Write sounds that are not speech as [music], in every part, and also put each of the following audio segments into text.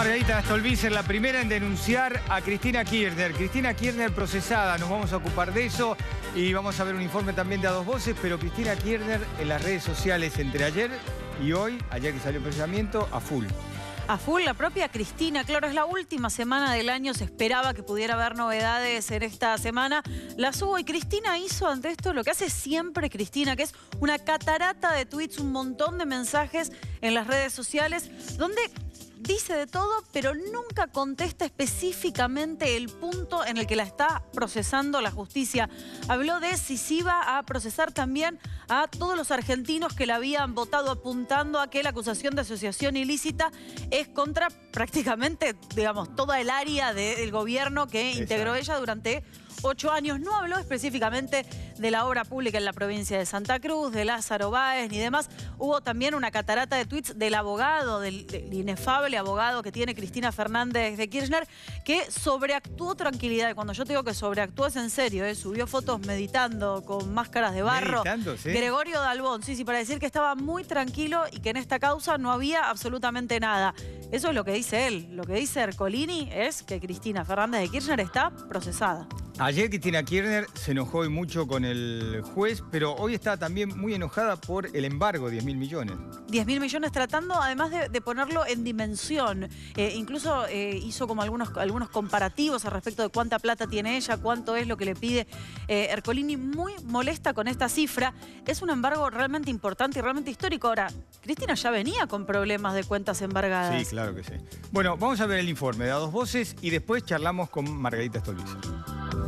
Margarita Stolbizer, la primera en denunciar a Cristina Kirchner. Cristina Kirchner procesada, nos vamos a ocupar de eso y vamos a ver un informe también de a dos voces, pero Cristina Kirchner en las redes sociales entre ayer y hoy, ayer que salió el procesamiento, a full. A full la propia Cristina, claro, es la última semana del año, se esperaba que pudiera haber novedades en esta semana. La subo. y Cristina hizo ante esto lo que hace siempre Cristina, que es una catarata de tweets, un montón de mensajes en las redes sociales, donde dice de todo, pero nunca contesta específicamente el punto en el que la está procesando la justicia. Habló de a procesar también a todos los argentinos que la habían votado apuntando a que la acusación de asociación ilícita es contra prácticamente, digamos, toda el área del gobierno que integró ella durante ocho años. No habló específicamente de la obra pública en la provincia de Santa Cruz, de Lázaro Báez ni demás. Hubo también una catarata de tweets del abogado, del, inefable abogado que tiene Cristina Fernández de Kirchner, que sobreactuó tranquilidad. cuando yo digo que sobreactuó es en serio, ¿eh? subió fotos meditando con máscaras de barro. Meditando, sí. Gregorio Dalbón, sí, sí, para decir que estaba muy tranquilo y que en esta causa no había absolutamente nada. Eso es lo que dice él. Lo que dice Ercolini es que Cristina Fernández de Kirchner está procesada. Ayer Cristina Kirchner se enojó hoy mucho con el juez, pero hoy está también muy enojada por el embargo, 10 mil millones. 10 mil millones tratando además de, ponerlo en dimensión. Eh, incluso eh, hizo como algunos, algunos comparativos al respecto de cuánta plata tiene ella, cuánto es lo que le pide eh, Ercolini. Muy molesta con esta cifra. Es un embargo realmente importante y realmente histórico. Ahora, Cristina ya venía con problemas de cuentas embargadas. Sí, claro que sí. Bueno, vamos a ver el informe de A Dos Voces y después charlamos con Margarita Stolbizer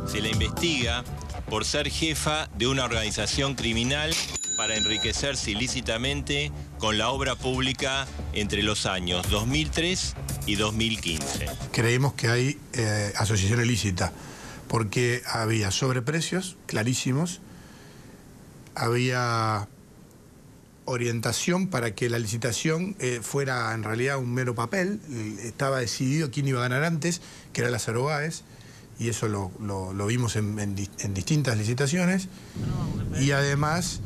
se la investiga por ser jefa de una organización criminal para enriquecerse ilícitamente con la obra pública entre los años 2003 y 2015. Creemos que hay eh, asociación ilícita, porque había sobreprecios clarísimos, había orientación para que la licitación eh, fuera en realidad un mero papel, estaba decidido quién iba a ganar antes, que era las arrobaes y eso lo, vimos en, distintas licitaciones, y además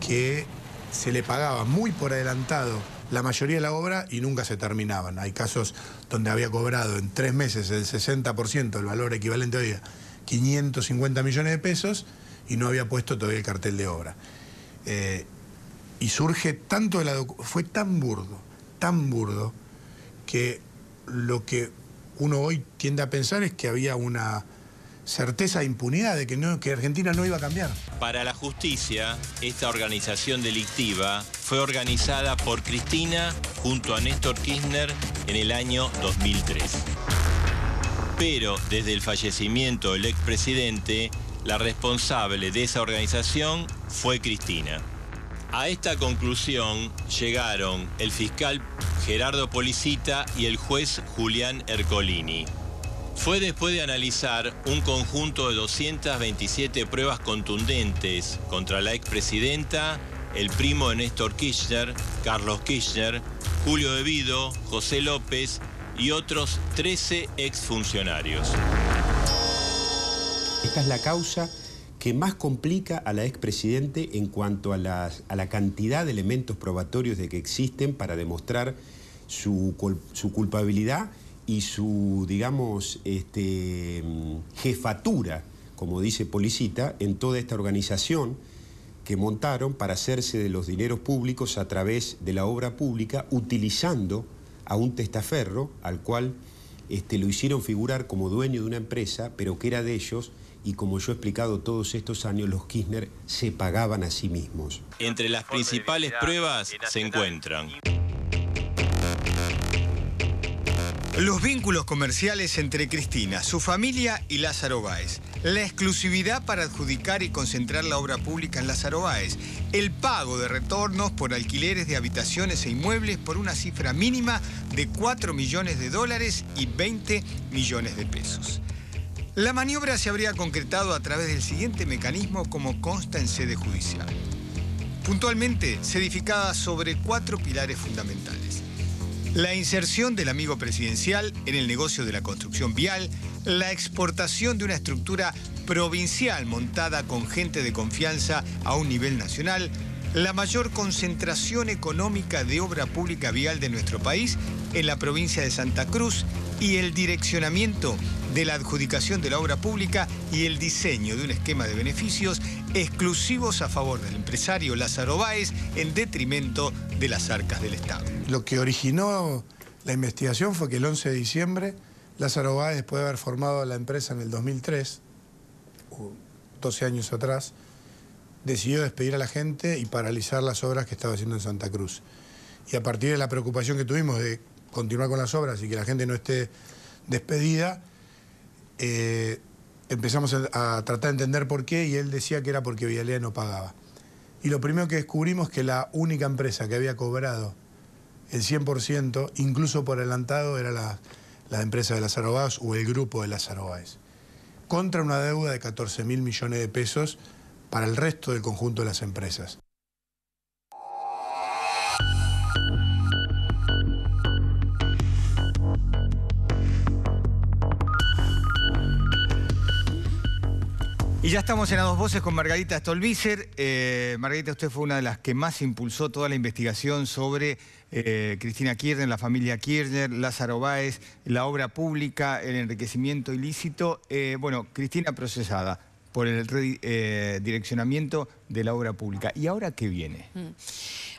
que se le pagaba muy por adelantado la mayoría de la obra y nunca se terminaban. Hay casos donde había cobrado en tres meses el 60% del valor equivalente hoy 550 millones de pesos y no había puesto todavía el cartel de obra. Eh, y surge tanto de la... fue tan burdo, tan burdo, que lo que uno hoy tiende a pensar es que había una certeza de impunidad de que, que Argentina no iba a cambiar. Para la justicia, esta organización delictiva fue organizada por Cristina junto a Néstor Kirchner en el año 2003. Pero desde el fallecimiento del expresidente, la responsable de esa organización fue Cristina. A esta conclusión llegaron el fiscal Gerardo Policita y el juez Julián Ercolini. Fue después de analizar un conjunto de 227 pruebas contundentes contra la expresidenta, el primo Néstor Kirchner, Carlos Kirchner, Julio Devido, José López y otros 13 exfuncionarios. Esta es la causa que más complica a la expresidente en cuanto a, a la cantidad de elementos probatorios de que existen para demostrar su, culpabilidad y su, digamos, este, jefatura, como dice Policita, en toda esta organización que montaron para hacerse de los dineros públicos a través de la obra pública, utilizando a un testaferro al cual este, lo hicieron figurar como dueño de una empresa, pero que era de ellos y como yo he explicado todos estos años, los Kirchner se pagaban a sí mismos. Entre las principales pruebas se encuentran... Los vínculos comerciales entre Cristina, su familia y Lázaro Báez. La exclusividad para adjudicar y concentrar la obra pública en Lázaro Báez. El pago de retornos por alquileres de habitaciones e inmuebles por una cifra mínima de 4 millones de dólares y 20 millones de pesos. La maniobra se habría concretado a través del siguiente mecanismo como consta en sede judicial. Puntualmente, se edificaba sobre cuatro pilares fundamentales la inserción del amigo presidencial en el negocio de la construcción vial, la exportación de una estructura provincial montada con gente de confianza a un nivel nacional, la mayor concentración económica de obra pública vial de nuestro país en la provincia de Santa Cruz y el direccionamiento de la adjudicación de la obra pública y el diseño de un esquema de beneficios exclusivos a favor del empresario Lázaro Báez en detrimento de las arcas del Estado. Lo que originó la investigación fue que el 11 de diciembre Lázaro Báez, después de haber formado la empresa en el 2003, 12 años atrás, decidió despedir a la gente y paralizar las obras que estaba haciendo en Santa Cruz. Y a partir de la preocupación que tuvimos de continuar con las obras y que la gente no esté despedida, eh, empezamos a, tratar de entender por qué y él decía que era porque Vialea no pagaba. Y lo primero que descubrimos es que la única empresa que había cobrado el 100%, incluso por adelantado, era la, empresa de las Báez o el grupo de las Báez, contra una deuda de 14 mil millones de pesos para el resto del conjunto de las empresas. Y ya estamos en A Dos Voces con Margarita Stolbizer. Eh, Margarita, usted fue una de las que más impulsó toda la investigación sobre eh, Cristina Kirchner, la familia Kirchner, Lázaro Báez, la obra pública, el enriquecimiento ilícito. Eh, bueno, Cristina procesada por el redireccionamiento de la obra pública. ¿Y ahora qué viene? Mm.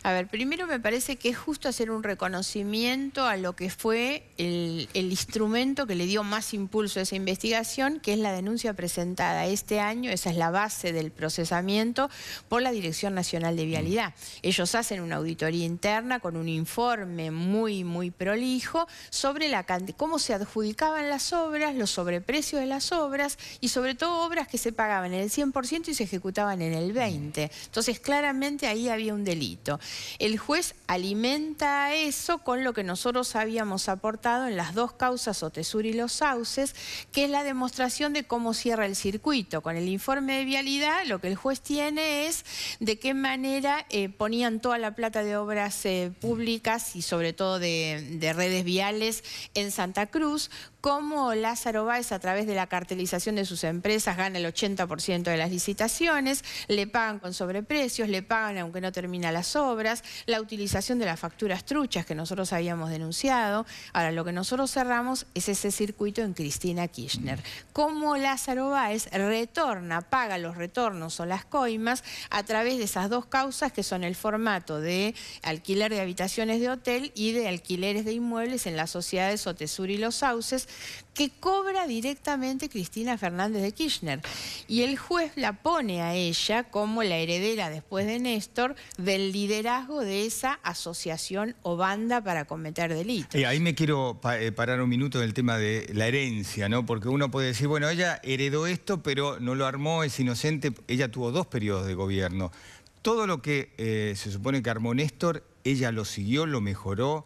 A ver, primero me parece que es justo hacer un reconocimiento a lo que fue el, instrumento que le dio más impulso a esa investigación, que es la denuncia presentada este año, esa es la base del procesamiento, por la Dirección Nacional de Vialidad. Mm. Ellos hacen una auditoría interna con un informe muy, muy prolijo sobre la cómo se adjudicaban las obras, los sobreprecios de las obras y sobre todo obras que se pagaban en el 100% y se ejecutaban en el 20%. Entonces, claramente ahí había un delito. El juez alimenta eso con lo que nosotros habíamos aportado en las dos causas, Otesur y Los Sauces, que es la demostración de cómo cierra el circuito. Con el informe de vialidad, lo que el juez tiene es de qué manera eh, ponían toda la plata de obras eh, públicas y sobre todo de redes viales en Santa Cruz, cómo Lázaro Báez a través de la cartelización de sus empresas gana el 80% de las licitaciones, le pagan con sobreprecios, le pagan aunque no termina las obras, la utilización de las facturas truchas que nosotros habíamos denunciado. Ahora, lo que nosotros cerramos es ese circuito en Cristina Kirchner. Cómo Lázaro Báez retorna, paga los retornos o las coimas a través de esas dos causas que son el formato de alquiler de habitaciones de hotel y de alquileres de inmuebles en las sociedades Otesur y Los Sauces, que cobra directamente Cristina Fernández de Kirchner. Y el juez la pone a ella como la heredera después de Néstor del liderazgo de esa asociación o banda para cometer delitos. Y eh, ahí me quiero eh, parar un minuto el tema de la herencia, ¿no? Porque uno puede decir, bueno, ella heredó esto, pero no lo armó, es inocente. Ella tuvo dos periodos de gobierno. Todo lo que eh, se supone que armó Néstor, ella lo siguió, lo mejoró,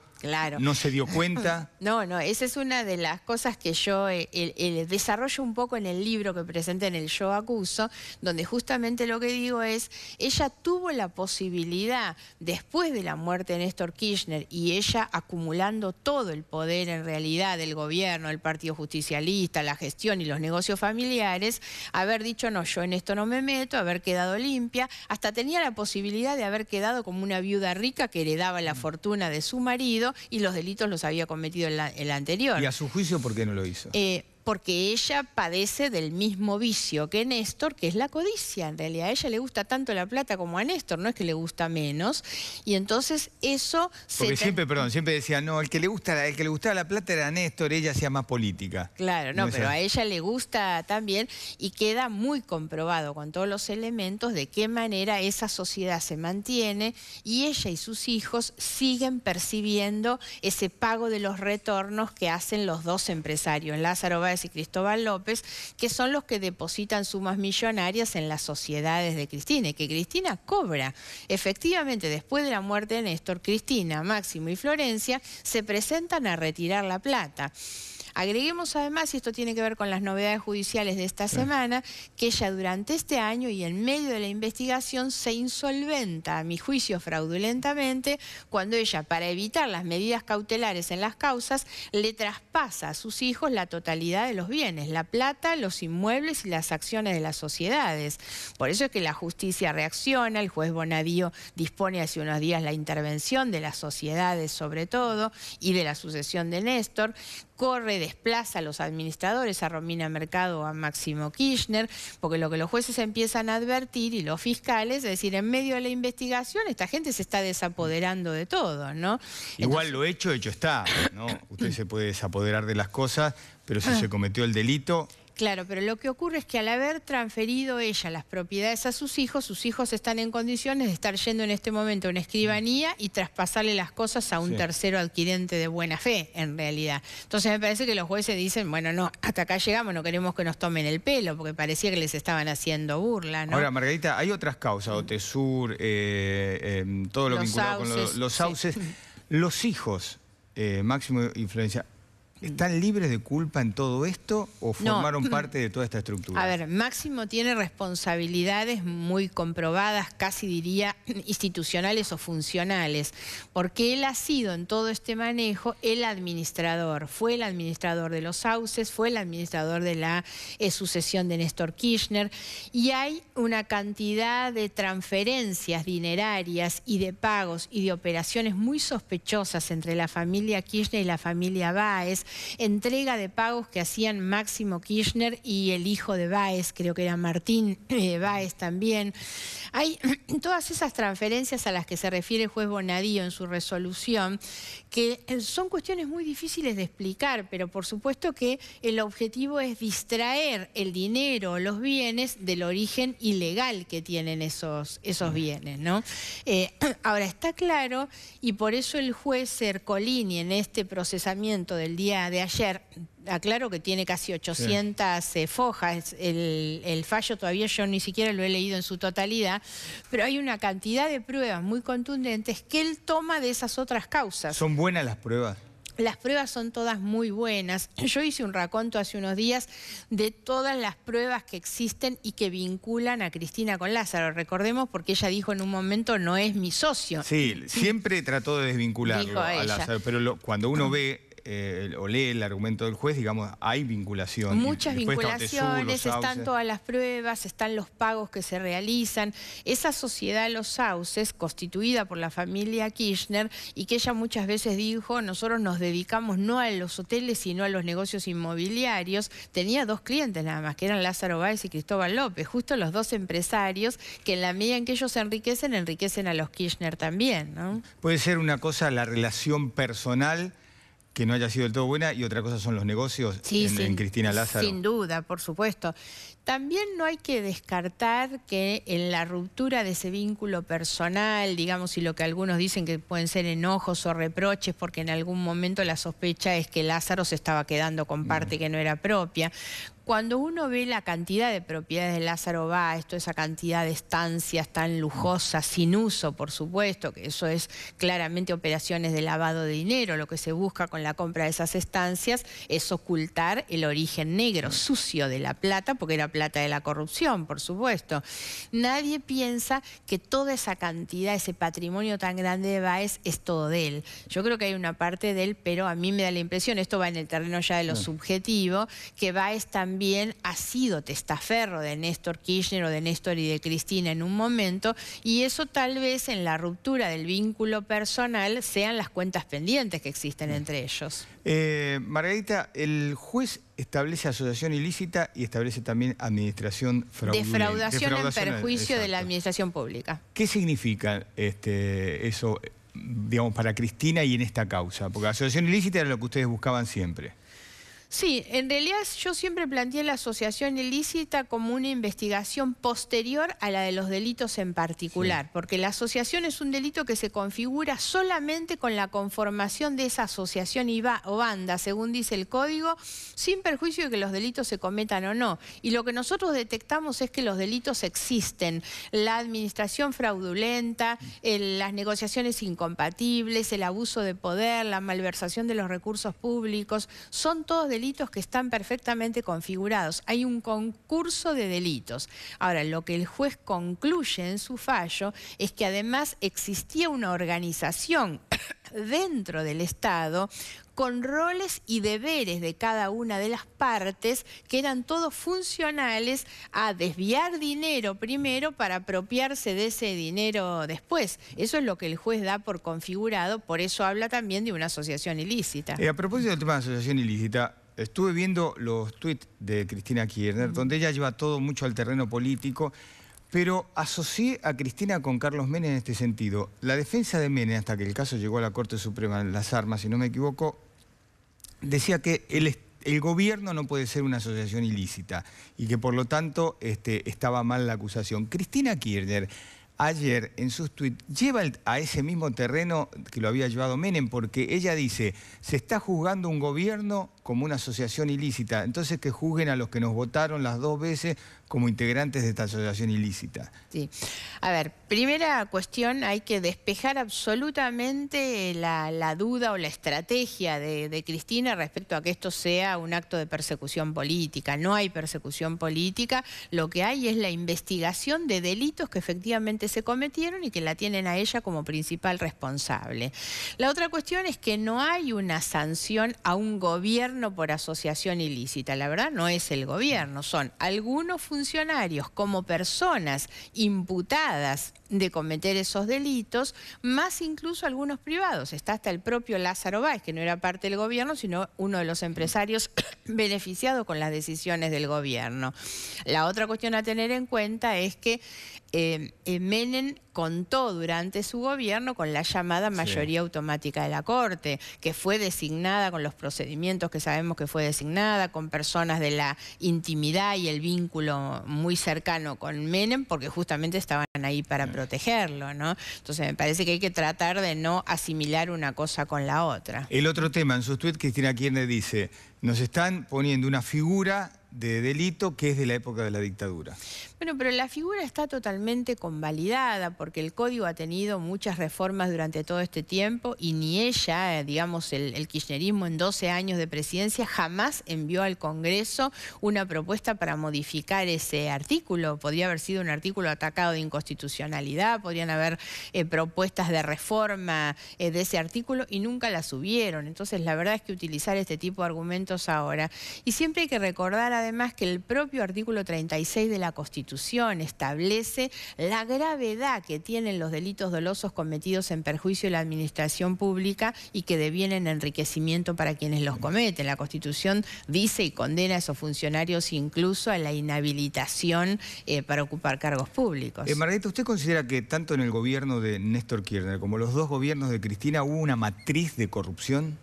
¿No se dio cuenta? [laughs] No, no, esa es una de las cosas que yo eh, el desarrollo un poco en el libro que presenté en el Yo Acuso, donde justamente lo que digo es, ella tuvo la posibilidad, después de la muerte de Néstor Kirchner, y ella acumulando todo el poder en realidad del gobierno, el Partido Justicialista, la gestión y los negocios familiares, haber dicho, no, yo en esto no me meto, haber quedado limpia, hasta tenía la posibilidad de haber quedado como una viuda rica que heredaba la fortuna de su marido, y los delitos los había cometido el, el anterior. ¿Y a su juicio por qué no lo hizo? Eh, porque ella padece del mismo vicio que Néstor, que es la codicia. En realidad a ella le gusta tanto la plata como a Néstor, no es que le gusta menos. Y entonces eso porque siempre, perdón, siempre decía, no, el que le gusta, el que le gustaba la plata era Néstor, ella hacía más política. Claro, no, pero a ella le gusta también y queda muy comprobado con todos los elementos de qué manera esa sociedad se mantiene y ella y sus hijos siguen percibiendo ese pago de los retornos que hacen los dos empresarios, Lázaro y Cristóbal López, que son los que depositan sumas millonarias en las sociedades de Cristina y que Cristina cobra. Efectivamente, después de la muerte de Néstor, Cristina, Máximo y Florencia se presentan a retirar la plata. Agreguemos además, y esto tiene que ver con las novedades judiciales de esta semana, que ella durante este año y en medio de la investigación se insolventa, a mi juicio fraudulentamente, cuando ella, para evitar las medidas cautelares en las causas, le traspasa a sus hijos la totalidad de los bienes, la plata, los inmuebles y las acciones de las sociedades. Por eso es que la justicia reacciona, el juez Bonadío dispone hace unos días la intervención de las sociedades sobre todo y de la sucesión de Néstor, corre de desplaza a los administradores, a Romina Mercado a Máximo Kirchner, porque lo que los jueces empiezan a advertir y los fiscales, es decir, en medio de la investigación esta gente se está desapoderando de todo, ¿no? Igual lo hecho, hecho está, ¿no? Usted se puede desapoderar de las cosas, pero si ah. se cometió el delito, Claro, pero lo que ocurre es que al haber transferido ella las propiedades a sus hijos, sus hijos están en condiciones de estar yendo en este momento a una escribanía y traspasarle las cosas a un tercero adquirente de buena fe, en realidad. Entonces me parece que los jueces dicen, bueno, no, hasta acá llegamos, no queremos que nos tomen el pelo, porque parecía que les estaban haciendo burla, ¿no? Ahora, Margarita, hay otras causas, Otesur, eh, em, todo lo vinculado con los sauces. Los [laughs] hijos, eh, máximo influencia, ¿Están libres de culpa en todo esto o formaron [clears throat] parte de toda esta estructura? A ver, Máximo tiene responsabilidades muy comprobadas, casi diría [clears throat] institucionales o funcionales, porque él ha sido en todo este manejo el administrador. Fue el administrador de los sauces, fue el administrador de la eh, sucesión de Néstor Kirchner y hay una cantidad de transferencias dinerarias y de pagos y de operaciones muy sospechosas entre la familia Kirchner y la familia Báez entrega de pagos que hacían Máximo Kirchner y el hijo de Baez, creo que era Martín [clears throat] eh, Baez también. Hay [clears throat] todas esas transferencias a las que se refiere el juez Bonadío en su resolución, que eh, son cuestiones muy difíciles de explicar, pero por supuesto que el objetivo es distraer el dinero, los bienes del origen ilegal que tienen esos, esos mm. bienes. ¿no? Eh, [clears throat] ahora, está claro, y por eso el juez Cercolini en este procesamiento del día de ayer, aclaro que tiene casi 800 eh, fojas, el, fallo todavía yo ni siquiera lo he leído en su totalidad, pero hay una cantidad de pruebas muy contundentes que él toma de esas otras causas. ¿Son buenas las pruebas? Las pruebas son todas muy buenas. [clears throat] Yo hice un raconto hace unos días de todas las pruebas que existen y que vinculan a Cristina con Lázaro. Recordemos porque ella dijo en un momento no es mi socio. Sí, siempre trató de desvincularlo a Lázaro, pero cuando uno ve eh, o lee el argumento del juez, digamos, hay vinculación. Muchas vinculaciones, están todas las pruebas, están los pagos que se realizan. Esa sociedad Los Sauces, constituida por la familia Kirchner, y que ella muchas veces dijo, nosotros nos dedicamos no a los hoteles, sino a los negocios inmobiliarios, tenía dos clientes nada más, que eran Lázaro Báez y Cristóbal López, justo los dos empresarios que en la medida en que ellos se enriquecen, enriquecen a los Kirchner también, Puede ser una cosa la relación personal que no haya sido del todo buena y otra cosa son los negocios en, Cristina Lázaro. Sin duda, por supuesto. También no hay que descartar que en la ruptura de ese vínculo personal, digamos, y lo que algunos dicen que pueden ser enojos o reproches, porque en algún momento la sospecha es que Lázaro se estaba quedando con mm. parte que no era propia, cuando uno ve la cantidad de propiedades de Lázaro toda esa cantidad de estancias tan lujosas, sin uso, por supuesto, que eso es claramente operaciones de lavado de dinero, lo que se busca con la compra de esas estancias es ocultar el origen negro, sucio de la plata, porque era plata de la corrupción, por supuesto. Nadie piensa que toda esa cantidad, ese patrimonio tan grande de Baez es todo de él. Yo creo que hay una parte de él, pero a mí me da la impresión, esto va en el terreno ya de lo subjetivo, que Baez también también ha sido testaferro de Néstor Kirchner o de Néstor y de Cristina en un momento, y eso tal vez en la ruptura del vínculo personal sean las cuentas pendientes que existen entre ellos. Eh, Margarita, el juez establece asociación ilícita y establece también administración fraudulenta. Defraudación, en perjuicio de la administración pública. ¿Qué significa este, eso, eh, digamos, para Cristina y en esta causa? Porque asociación ilícita era lo que ustedes buscaban siempre. Sí, en realidad yo siempre planteé la asociación ilícita como una investigación posterior a la de los delitos en particular, porque la asociación es un delito que se configura solamente con la conformación de esa asociación o banda, según dice el código, sin perjuicio de que los delitos se cometan o no. Y lo que nosotros detectamos es que los delitos existen, la administración fraudulenta, las negociaciones incompatibles, el abuso de poder, la malversación de los recursos públicos, son todos delitos que están perfectamente configurados. Hay un concurso de delitos. Ahora, lo que el juez concluye en su fallo es que además existía una organización [coughs] dentro del Estado con roles y deberes de cada una de las partes que eran todos funcionales a desviar dinero primero para apropiarse de ese dinero después. Eso es lo que el juez da por configurado, por eso habla también de una asociación ilícita. Y eh, a propósito del tema de asociación ilícita, estuve viendo los tweets de Cristina Kirchner, donde ella lleva todo mucho al terreno político, pero asocié a Cristina con Carlos Menem en este sentido. La defensa de Menem, hasta que el caso llegó a la Corte Suprema en las armas, si no me equivoco, decía que el, gobierno no puede ser una asociación ilícita y que por lo tanto este, estaba mal la acusación. Cristina Kirchner ayer en sus tweets lleva a ese mismo terreno que lo había llevado Menem porque ella dice, se está juzgando un gobierno como una asociación ilícita. Entonces que juzguen a los que nos votaron las dos veces como integrantes de esta asociación ilícita. Sí. A ver, primera cuestión, hay que despejar absolutamente la, duda o la estrategia de, Cristina respecto a que esto sea un acto de persecución política. No hay persecución política, lo que hay es la investigación de delitos que efectivamente se cometieron y que la tienen a ella como principal responsable. La otra cuestión es que no hay una sanción a un gobierno por asociación ilícita. La verdad no es el gobierno, son algunos funcionarios como personas imputadas de cometer esos delitos, más incluso algunos privados. Está hasta el propio Lázaro Báez, que no era parte del gobierno, sino uno de los empresarios [coughs] beneficiados con las decisiones del gobierno. La otra cuestión a tener en cuenta es que eh, Menem contó durante su gobierno con la llamada mayoría automática de la Corte, que fue designada con los procedimientos que sabemos que fue designada, con personas de la intimidad y el vínculo muy cercano con Menem, porque justamente estaban ahí para protegerlo, ¿no? Entonces me parece que hay que tratar de no asimilar una cosa con la otra. El otro tema, en su tweet Cristina Kirchner dice, nos están poniendo una figura de delito que es de la época de la dictadura. Bueno, pero la figura está totalmente convalidada porque el código ha tenido muchas reformas durante todo este tiempo y ni ella, eh, digamos, el, kirchnerismo en 12 años de presidencia jamás envió al Congreso una propuesta para modificar ese artículo. Podría haber sido un artículo atacado de inconstitucionalidad, podrían haber eh, propuestas de reforma eh, de ese artículo y nunca las subieron. Entonces, la verdad es que utilizar este tipo de argumentos ahora. Y siempre hay que recordar a además que el propio artículo 36 de la Constitución establece la gravedad que tienen los delitos dolosos cometidos en perjuicio de la administración pública y que devienen enriquecimiento para quienes los cometen. La Constitución dice y condena a esos funcionarios incluso a la inhabilitación eh, para ocupar cargos públicos. Eh, ¿usted considera que tanto en el gobierno de Néstor Kirchner como los dos gobiernos de Cristina hubo una matriz de corrupción?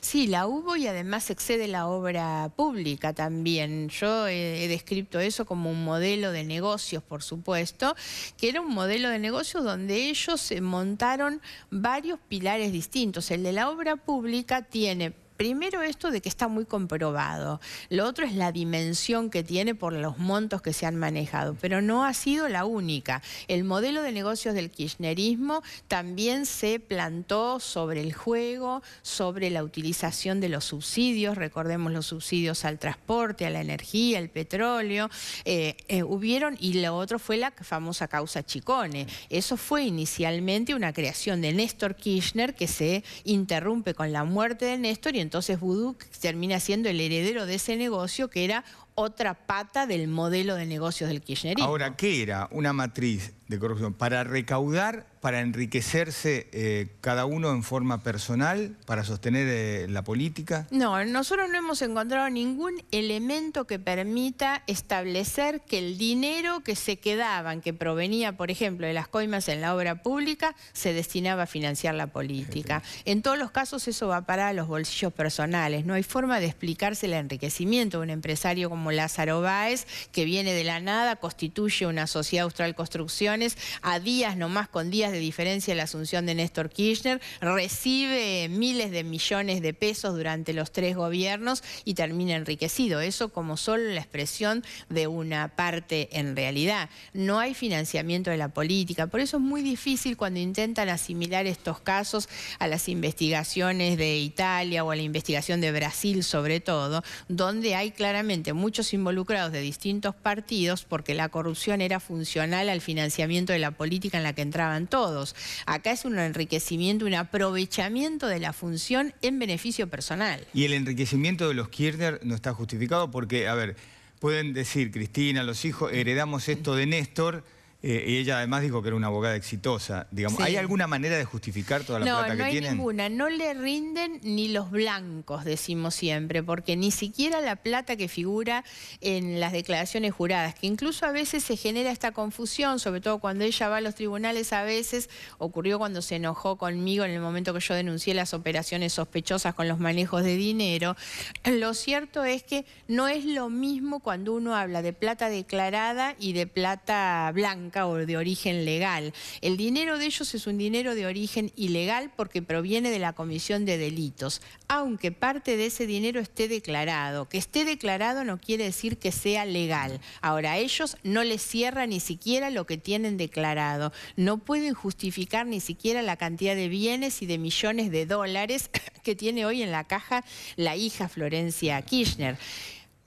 Sí, la hubo y además excede la obra pública también. Yo he, descrito eso como un modelo de negocios, por supuesto, que era un modelo de negocios donde ellos montaron varios pilares distintos. El de la obra pública tiene Primero esto de que está muy comprobado. Lo otro es la dimensión que tiene por los montos que se han manejado, pero no ha sido la única. El modelo de negocios del kirchnerismo también se plantó sobre el juego, sobre la utilización de los subsidios, recordemos los subsidios al transporte, a la energía, al petróleo. Eh, eh, hubieron, y lo otro fue la famosa causa Chicone. Eso fue inicialmente una creación de Néstor Kirchner que se interrumpe con la muerte de Néstor y entonces Vudú termina siendo el heredero de ese negocio que era otra pata del modelo de negocios del kirchnerismo. Ahora, ¿qué era una matriz de corrupción? ¿Para recaudar, para enriquecerse eh, cada uno en forma personal, para sostener eh, la política? No, nosotros no hemos encontrado ningún elemento que permita establecer que el dinero que se quedaban, que provenía, por ejemplo, de las coimas en la obra pública, se destinaba a financiar la política. En todos los casos eso va para los bolsillos personales. No hay forma de explicarse el enriquecimiento de un empresario como Lázaro Báez, que viene de la nada, constituye una sociedad austral construcciones, a días nomás con días de diferencia la asunción de Néstor Kirchner, recibe miles de millones de pesos durante los tres gobiernos y termina enriquecido. Eso como solo la expresión de una parte en realidad. No hay financiamiento de la política, por eso es muy difícil cuando intentan asimilar estos casos a las investigaciones de Italia o a la investigación de Brasil sobre todo, donde hay claramente muchos involucrados de distintos partidos porque la corrupción era funcional al financiamiento de la política en la que entraban todos. Acá es un enriquecimiento, un aprovechamiento de la función en beneficio personal. Y el enriquecimiento de los Kirchner no está justificado porque, a ver, pueden decir, Cristina, los hijos, heredamos esto de Néstor eh, y ella además dijo que era una abogada exitosa. Digamos, ¿Hay alguna manera de justificar toda la plata que tienen? No, no hay ninguna. No le rinden ni los blancos, decimos siempre, porque ni siquiera la plata que figura en las declaraciones juradas, que incluso a veces se genera esta confusión, sobre todo cuando ella va a los tribunales a veces, ocurrió cuando se enojó conmigo en el momento que yo denuncié las operaciones sospechosas con los manejos de dinero. Lo cierto es que no es lo mismo cuando uno habla de plata declarada y de plata blanca o de origen legal. El dinero de ellos es un dinero de origen ilegal porque proviene de la comisión de delitos, aunque parte de ese dinero esté declarado. Que esté declarado no quiere decir que sea legal. Ahora, a ellos no les cierra ni siquiera lo que tienen declarado. No pueden justificar ni siquiera la cantidad de bienes y de millones de dólares [laughs] que tiene hoy en la caja la hija Florencia Kirchner.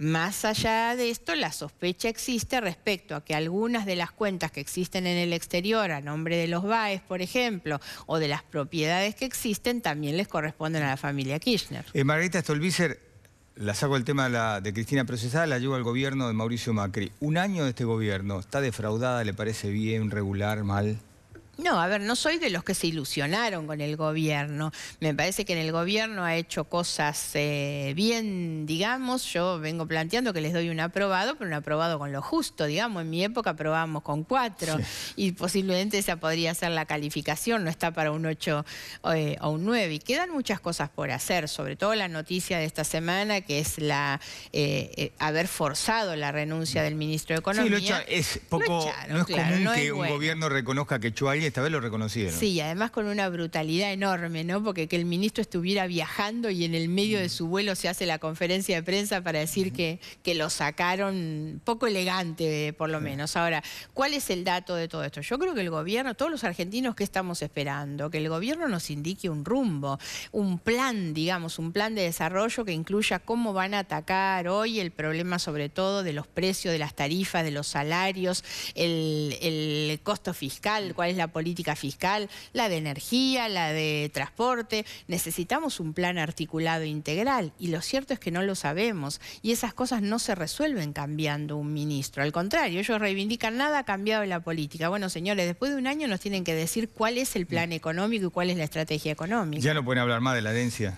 Más allá de esto, la sospecha existe respecto a que algunas de las cuentas que existen en el exterior a nombre de los BAES, por ejemplo, o de las propiedades que existen, también les corresponden a la familia Kirchner. Eh, Margarita Stolbizer, la saco el tema de, de Cristina procesada, la llevo al gobierno de Mauricio Macri. Un año de este gobierno, ¿está defraudada, le parece bien, regular, mal? No, a ver, no soy de los que se ilusionaron con el gobierno. Me parece que en el gobierno ha hecho cosas eh, bien, digamos. Yo vengo planteando que les doy un aprobado, pero un aprobado con lo justo, digamos. En mi época aprobábamos con cuatro y posiblemente esa podría ser la calificación, no está para un ocho eh, o un nueve. Y quedan muchas cosas por hacer, sobre todo la noticia de esta semana, que es la eh, haber forzado la renuncia del ministro de Economía. Sí, es poco, no es común que un gobierno reconozca que esta vez lo reconocieron. Sí, además con una brutalidad enorme, ¿no? Porque que el ministro estuviera viajando y en el medio de su vuelo se hace la conferencia de prensa para decir que, que lo sacaron poco elegante, por lo menos. Ahora, ¿cuál es el dato de todo esto? Yo creo que el gobierno, todos los argentinos, ¿qué estamos esperando? Que el gobierno nos indique un rumbo, un plan, digamos, un plan de desarrollo que incluya cómo van a atacar hoy el problema sobre todo de los precios, de las tarifas, de los salarios, el costo fiscal, cuál es la política fiscal, la de energía, la de transporte. Necesitamos un plan articulado e integral y lo cierto es que no lo sabemos y esas cosas no se resuelven cambiando un ministro. Al contrario, ellos reivindican nada cambiado en la política. Bueno, señores, después de un año nos tienen que decir cuál es el plan económico y cuál es la estrategia económica. Ya no pueden hablar más de la herencia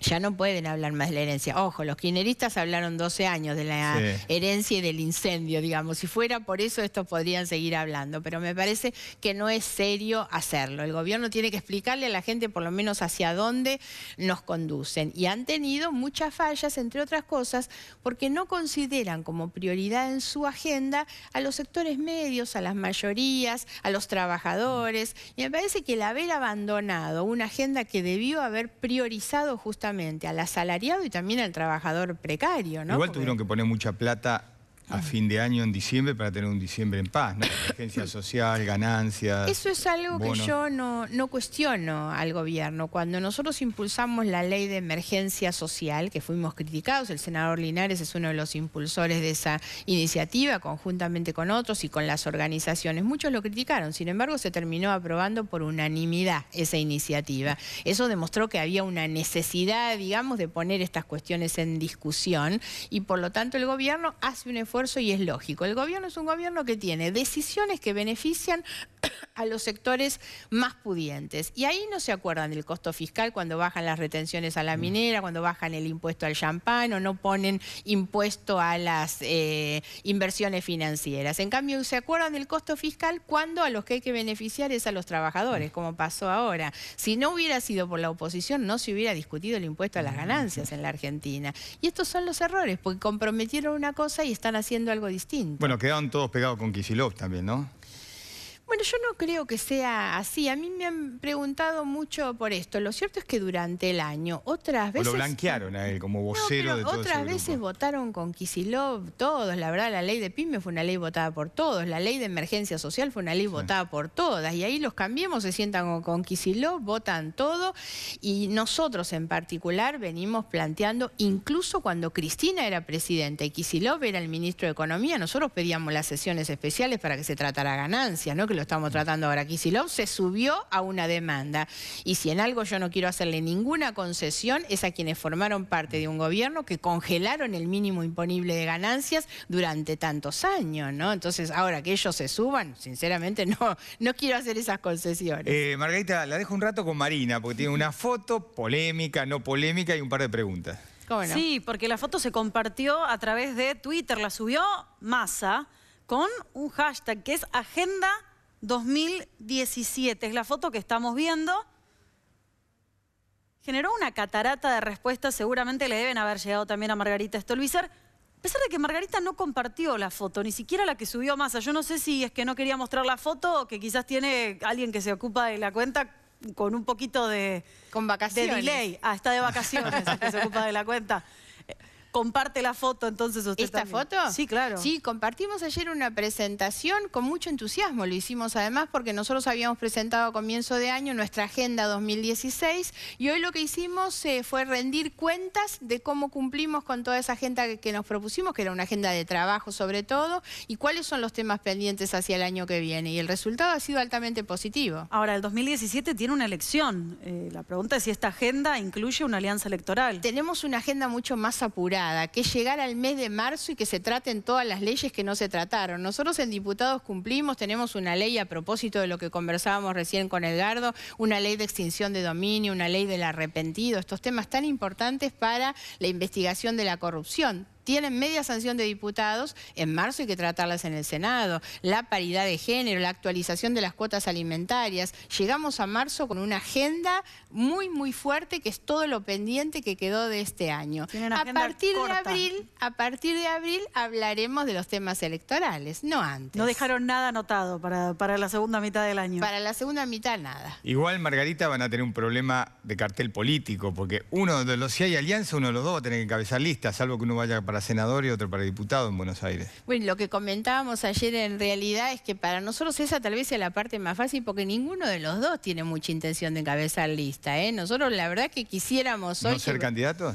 ya no pueden hablar más de la herencia. Ojo, los kirchneristas hablaron 12 años de la herencia y del incendio, digamos. Si fuera por eso, estos podrían seguir hablando, pero me parece que no es serio hacerlo. El gobierno tiene que explicarle a la gente por lo menos hacia dónde nos conducen. Y han tenido muchas fallas, entre otras cosas, porque no consideran como prioridad en su agenda a los sectores medios, a las mayorías, a los trabajadores. Y me parece que el haber abandonado una agenda que debió haber priorizado justamente al asalariado y también al trabajador precario, ¿no? Igual tuvieron que poner mucha plata a fin de año en diciembre para tener un diciembre en paz, ¿no? Emergencia [laughs] social, ganancias. Eso es algo que yo no, no cuestiono al gobierno. Cuando nosotros impulsamos la ley de emergencia social, que fuimos criticados, el senador Linares es uno de los impulsores de esa iniciativa, conjuntamente con otros y con las organizaciones. Muchos lo criticaron, sin embargo, se terminó aprobando por unanimidad esa iniciativa. Eso demostró que había una necesidad, digamos, de poner estas cuestiones en discusión y por lo tanto el gobierno hace un esfuerzo y es lógico. El gobierno es un gobierno que tiene decisiones que benefician [coughs] a los sectores más pudientes. Y ahí no se acuerdan del costo fiscal cuando bajan las retenciones a la minera, cuando bajan el impuesto al champán o no ponen impuesto a las eh, inversiones financieras. En cambio, se acuerdan del costo fiscal cuando a los que hay que beneficiar es a los trabajadores, como pasó ahora. Si no hubiera sido por la oposición, no se hubiera discutido el impuesto a las mm, ganancias en la Argentina. Y estos son los errores, porque comprometieron una cosa y están haciendo algo distinto. Bueno, quedaban todos pegados con Kisilov también, ¿no? Bueno, yo no creo que sea así. A mí me han preguntado mucho por esto. Lo cierto es que durante el año, otras veces... lo blanquearon a él como vocero de todo Otras veces votaron con Kisilov todos. La verdad, la ley de PYME fue una ley votada por todos. La ley de emergencia social fue una ley votada por todas. Y ahí los cambiemos, se sientan con, Kicilov, votan todo. Y nosotros en particular venimos planteando, incluso cuando Cristina era presidenta y Kisilov era el ministro de Economía, nosotros pedíamos las sesiones especiales para que se tratara ganancias, ¿no? lo estamos tratando ahora, lo se subió a una demanda. Y si en algo yo no quiero hacerle ninguna concesión, es a quienes formaron parte de un gobierno que congelaron el mínimo imponible de ganancias durante tantos años, ¿no? Entonces, ahora que ellos se suban, sinceramente no, no quiero hacer esas concesiones. Eh, Margarita, la dejo un rato con Marina, porque tiene una foto polémica, no polémica y un par de preguntas. Sí, porque la foto se compartió a través de Twitter, la subió Massa con un hashtag que es Agenda 2017. Es la foto que estamos viendo. Generó una catarata de respuestas, seguramente le deben haber llegado también a Margarita Stolbizer, a pesar de que Margarita no compartió la foto, ni siquiera la que subió a Masa Yo no sé si es que no quería mostrar la foto o que quizás tiene alguien que se ocupa de la cuenta con un poquito de... Con vacaciones. delay. Ah, está de vacaciones, que se ocupa de la cuenta comparte la foto entonces usted ¿Esta foto? Sí, claro. Sí, compartimos ayer una presentación con mucho entusiasmo. Lo hicimos además porque nosotros habíamos presentado a comienzo de año nuestra agenda 2016 y hoy lo que hicimos eh, fue rendir cuentas de cómo cumplimos con toda esa agenda que, nos propusimos, que era una agenda de trabajo sobre todo, y cuáles son los temas pendientes hacia el año que viene. Y el resultado ha sido altamente positivo. Ahora, el 2017 tiene una elección. Eh, la pregunta es si esta agenda incluye una alianza electoral. Tenemos una agenda mucho más apurada que llegara llegar al mes de marzo y que se traten todas las leyes que no se trataron. Nosotros en Diputados cumplimos, tenemos una ley a propósito de lo que conversábamos recién con Edgardo, una ley de extinción de dominio, una ley del arrepentido, estos temas tan importantes para la investigación de la corrupción tienen media sanción de diputados, en marzo hay que tratarlas en el Senado. La paridad de género, la actualización de las cuotas alimentarias. Llegamos a marzo con una agenda muy, muy fuerte que es todo lo pendiente que quedó de este año. A partir de abril, a partir de abril hablaremos de los temas electorales, no antes. No dejaron nada anotado para, para la segunda mitad del año. Para la segunda mitad nada. Igual, Margarita, van a tener un problema de cartel político, porque uno de los, si hay alianza, uno de los dos va a tener que encabezar listas, salvo que uno vaya para senador y otro para diputado en Buenos Aires. Bueno, lo que comentábamos ayer en realidad es que para nosotros esa tal vez sea la parte más fácil porque ninguno de los dos tiene mucha intención de encabezar lista. ¿eh? Nosotros la verdad que quisiéramos hoy... ¿No ser candidato?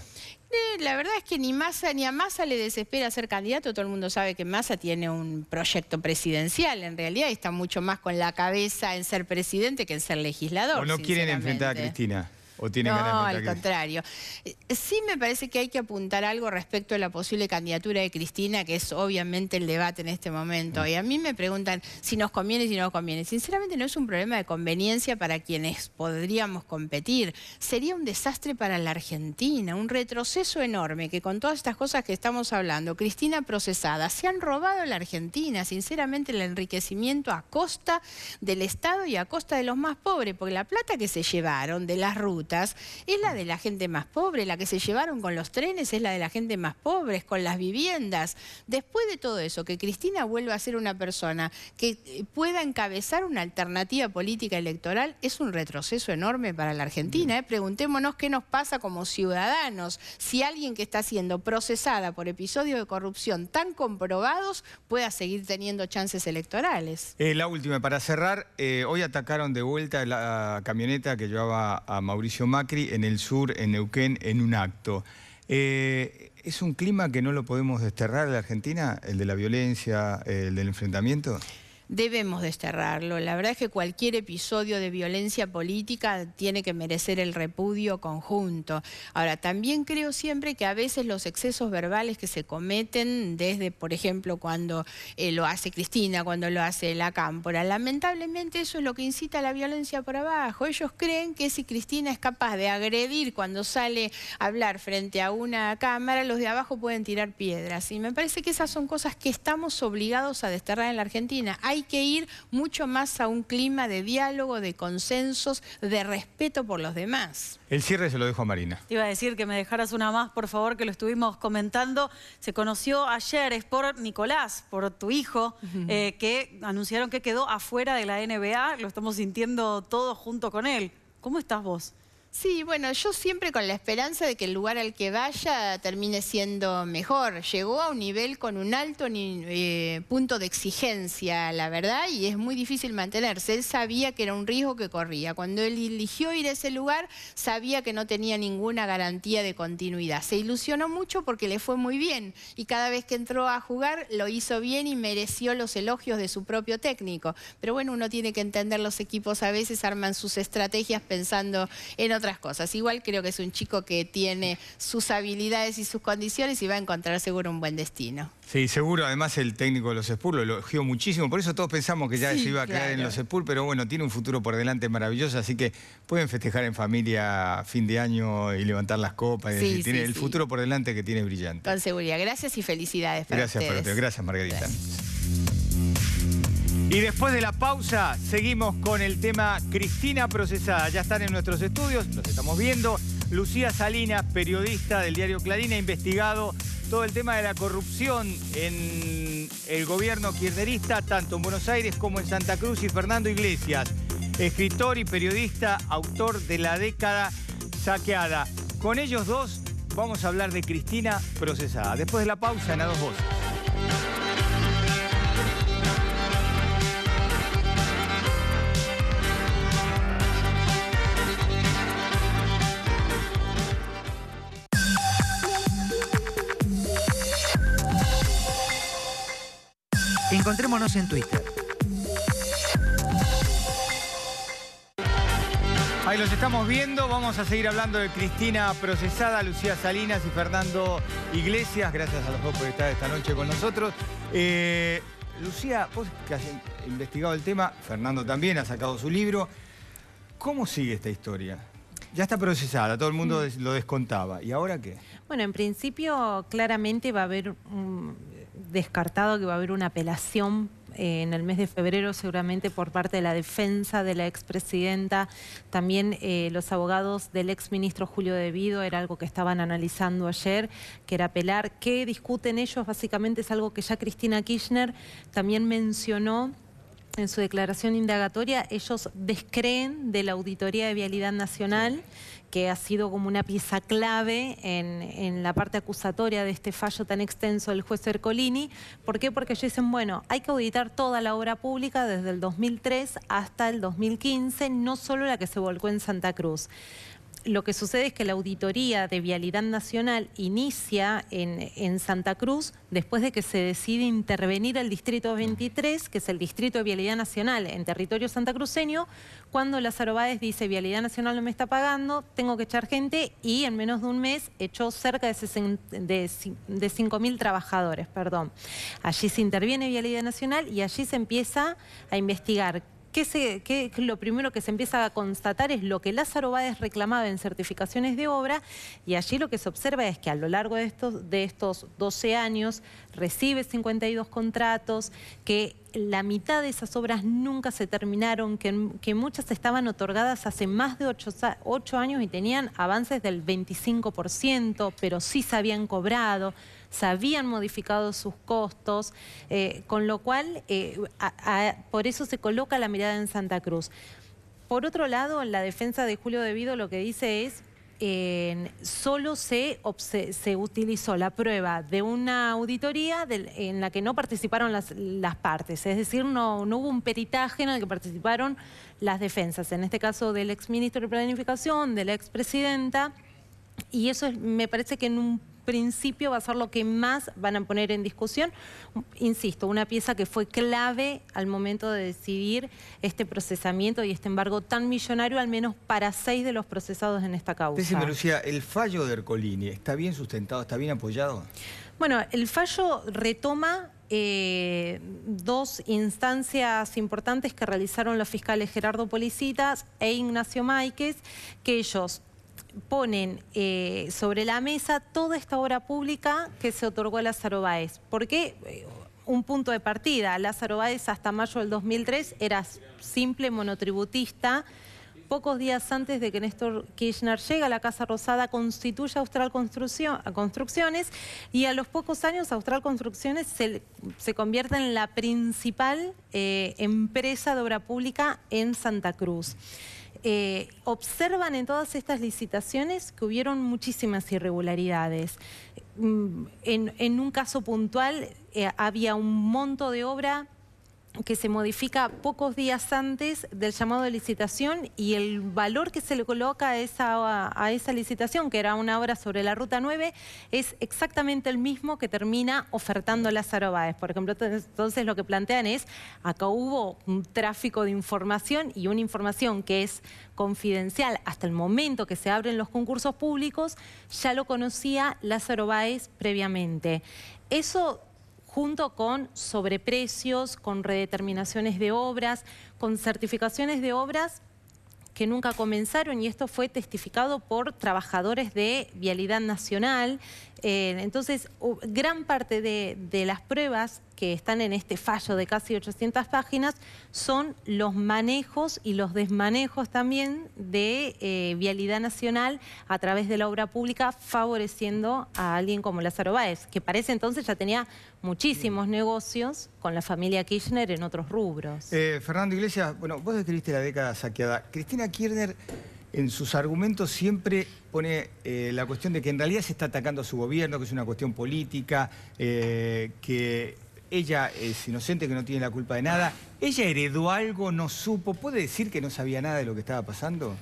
Eh, la verdad es que ni Massa ni a Massa le desespera ser candidato. Todo el mundo sabe que Massa tiene un proyecto presidencial en realidad y está mucho más con la cabeza en ser presidente que en ser legislador. O no quieren enfrentar a Cristina tiene no, al contrario. Eh, sí me parece que hay que apuntar algo respecto a la posible candidatura de Cristina, que es obviamente el debate en este momento. Mm. Y a mí me preguntan si nos conviene, si no nos conviene. Sinceramente no es un problema de conveniencia para quienes podríamos competir. Sería un desastre para la Argentina, un retroceso enorme, que con todas estas cosas que estamos hablando, Cristina procesada, se han robado a la Argentina, sinceramente el enriquecimiento a costa del Estado y a costa de los más pobres, porque la plata que se llevaron de las rutas, es la de la gente más pobre, la que se llevaron con los trenes es la de la gente más pobre, con las viviendas. Después de todo eso, que Cristina vuelva a ser una persona que eh, pueda encabezar una alternativa política electoral es un retroceso enorme para la Argentina. Eh. Preguntémonos qué nos pasa como ciudadanos si alguien que está siendo procesada por episodios de corrupción tan comprobados pueda seguir teniendo chances electorales. Eh, la última, para cerrar, hoy atacaron de vuelta la camioneta que llevaba a Mauricio. Macri en el sur, en Neuquén, en un acto. Eh, ¿Es un clima que no lo podemos desterrar de la Argentina, el de la violencia, el del enfrentamiento? debemos desterrarlo. La verdad es que cualquier episodio de violencia política tiene que merecer el repudio conjunto. Ahora, también creo siempre que a veces los excesos verbales que se cometen, desde, por ejemplo, cuando eh, lo hace Cristina, cuando lo hace la Cámpora, lamentablemente eso es lo que incita a la violencia por abajo. Ellos creen que si Cristina es capaz de agredir cuando sale a hablar frente a una cámara, los de abajo pueden tirar piedras. Y me parece que esas son cosas que estamos obligados a desterrar en la Argentina. Hay que ir mucho más a un clima de diálogo, de consensos, de respeto por los demás. El cierre se lo dejo a Marina. Te iba a decir que me dejaras una más, por favor, que lo estuvimos comentando. Se conoció ayer, es por Nicolás, por tu hijo, eh, que anunciaron que quedó afuera de la NBA. Lo estamos sintiendo todos junto con él. ¿Cómo estás vos? Sí, bueno, yo siempre con la esperanza de que el lugar al que vaya termine siendo mejor. Llegó a un nivel con un alto eh, punto de exigencia, la verdad, y es muy difícil mantenerse. Él sabía que era un riesgo que corría. Cuando él eligió ir a ese lugar, sabía que no tenía ninguna garantía de continuidad. Se ilusionó mucho porque le fue muy bien y cada vez que entró a jugar lo hizo bien y mereció los elogios de su propio técnico. Pero bueno, uno tiene que entender los equipos a veces arman sus estrategias pensando en otro otras cosas. Igual creo que es un chico que tiene sus habilidades y sus condiciones y va a encontrar seguro un buen destino. Sí, seguro. Además el técnico de los Spurs lo elogió muchísimo. Por eso todos pensamos que ya se iba a quedar en los Spurs, pero bueno, tiene un futuro por delante maravilloso. Así que pueden festejar en familia fin de año y levantar las copas. tiene el futuro por delante que tiene brillante. Con seguridad. Gracias y felicidades para Gracias, ustedes. Gracias, Margarita. Y después de la pausa, seguimos con el tema Cristina Procesada. Ya están en nuestros estudios, los estamos viendo. Lucía Salinas, periodista del diario Clarín, ha investigado todo el tema de la corrupción en el gobierno kirchnerista, tanto en Buenos Aires como en Santa Cruz y Fernando Iglesias, escritor y periodista, autor de la década saqueada. Con ellos dos vamos a hablar de Cristina procesada. Después de la pausa, en a dos voces. Encontrémonos en Twitter. Ahí los estamos viendo, vamos a seguir hablando de Cristina Procesada, Lucía Salinas y Fernando Iglesias. Gracias a los dos por estar esta noche con nosotros. Eh, Lucía, vos que has investigado el tema, Fernando también ha sacado su libro. ¿Cómo sigue esta historia? Ya está procesada, todo el mundo mm. lo descontaba. ¿Y ahora qué? Bueno, en principio claramente va a haber un descartado que va a haber una apelación eh, en el mes de febrero seguramente por parte de la defensa de la expresidenta, también eh, los abogados del exministro Julio Vido, era algo que estaban analizando ayer, que era apelar. ¿Qué discuten ellos? Básicamente es algo que ya Cristina Kirchner también mencionó en su declaración indagatoria, ellos descreen de la Auditoría de Vialidad Nacional, que ha sido como una pieza clave en, la parte acusatoria de este fallo tan extenso del juez Ercolini. ¿Por qué? Porque ellos dicen, bueno, hay que auditar toda la obra pública desde el 2003 hasta el 2015, no solo la que se volcó en Santa Cruz lo que sucede es que la auditoría de Vialidad Nacional inicia en, Santa Cruz después de que se decide intervenir el Distrito 23, que es el Distrito de Vialidad Nacional en territorio santacruceño, cuando Lázaro Báez dice Vialidad Nacional no me está pagando, tengo que echar gente y en menos de un mes echó cerca de, de, 5.000 trabajadores. Allí se interviene Vialidad Nacional y allí se empieza a investigar lo primero que se empieza a constatar es lo que Lázaro Báez reclamaba en certificaciones de obra y allí lo que se observa es que a lo largo de estos, de estos 12 años recibe 52 contratos, que la mitad de esas obras nunca se terminaron, que, muchas estaban otorgadas hace más de 8 años y tenían avances del 25%, pero sí se habían cobrado se habían modificado sus costos, eh, con lo cual eh, por eso se coloca la mirada en Santa Cruz. Por otro lado, en la defensa de Julio Devido lo que dice es solo se, se, utilizó la prueba de una auditoría en la que no participaron las, partes, es decir, no, no, hubo un peritaje en el que participaron las defensas, en este caso del exministro de Planificación, de la expresidenta, y eso me parece que en un principio va a ser lo que más van a poner en discusión. Insisto, una pieza que fue clave al momento de decidir este procesamiento y este embargo tan millonario, al menos para seis de los procesados en esta causa. Decime, Lucía, ¿el fallo de Ercolini está bien sustentado, está bien apoyado? Bueno, el fallo retoma eh, dos instancias importantes que realizaron los fiscales Gerardo Policitas e Ignacio máquez que ellos ponen eh, sobre la mesa toda esta obra pública que se otorgó a Lázaro Báez. ¿Por qué eh, un punto de partida, Lázaro Báez hasta mayo del 2003 era simple monotributista. Pocos días antes de que Néstor Kirchner llegue a la Casa Rosada, constituye Austral Construcciones y a los pocos años Austral Construcciones se, convierte en la principal eh, empresa de obra pública en Santa Cruz. Eh, observan en todas estas licitaciones que hubieron muchísimas irregularidades. Mm, en, un caso puntual eh, había un monto de obra que se modifica pocos días antes del llamado de licitación y el valor que se le coloca a esa, a esa licitación, que era una obra sobre la Ruta 9, es exactamente el mismo que termina ofertando Lázaro Por ejemplo, entonces lo que plantean es, acá hubo un tráfico de información y una información que es confidencial hasta el momento que se abren los concursos públicos, ya lo conocía Lázaro Báez previamente. Eso junto con sobreprecios, con redeterminaciones de obras, con certificaciones de obras que nunca comenzaron y esto fue testificado por trabajadores de Vialidad Nacional eh, entonces, gran parte de, las pruebas que están en este fallo de casi 800 páginas son los manejos y los desmanejos también de eh, Vialidad Nacional a través de la obra pública favoreciendo a alguien como Lázaro Báez, que parece entonces ya tenía muchísimos negocios con la familia Kirchner en otros rubros. Eh, Fernando Iglesias, bueno, vos describiste la década saqueada. Cristina Kirchner en sus argumentos siempre pone eh, la cuestión de que en realidad se está atacando a su gobierno, que es una cuestión política, eh, que ella es inocente, que no tiene la culpa de nada. ¿Ella heredó algo, no supo? ¿Puede decir que no sabía nada de lo que estaba pasando?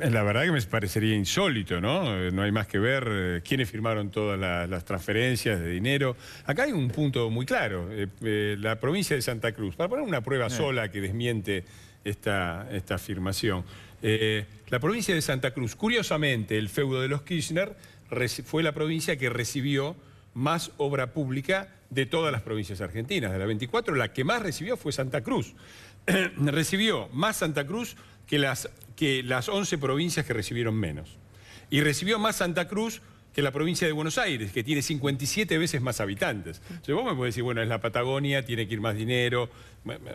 La verdad que me parecería insólito, ¿no? Eh, no hay más que ver quiénes firmaron todas las transferencias de dinero. Acá hay un punto muy claro. la provincia de Santa Cruz, para poner una prueba sola que desmiente esta afirmación. Eh, la provincia de Santa Cruz, curiosamente, el feudo de los Kirchner fue la provincia que recibió más obra pública de todas las provincias argentinas. De la 24, la que más recibió fue Santa Cruz. [clears throat] recibió más Santa Cruz que las, que las 11 provincias que recibieron menos. Y recibió más Santa Cruz que la provincia de Buenos Aires, que tiene 57 veces más habitantes. vos me podés decir, bueno, es la Patagonia, tiene que ir más dinero.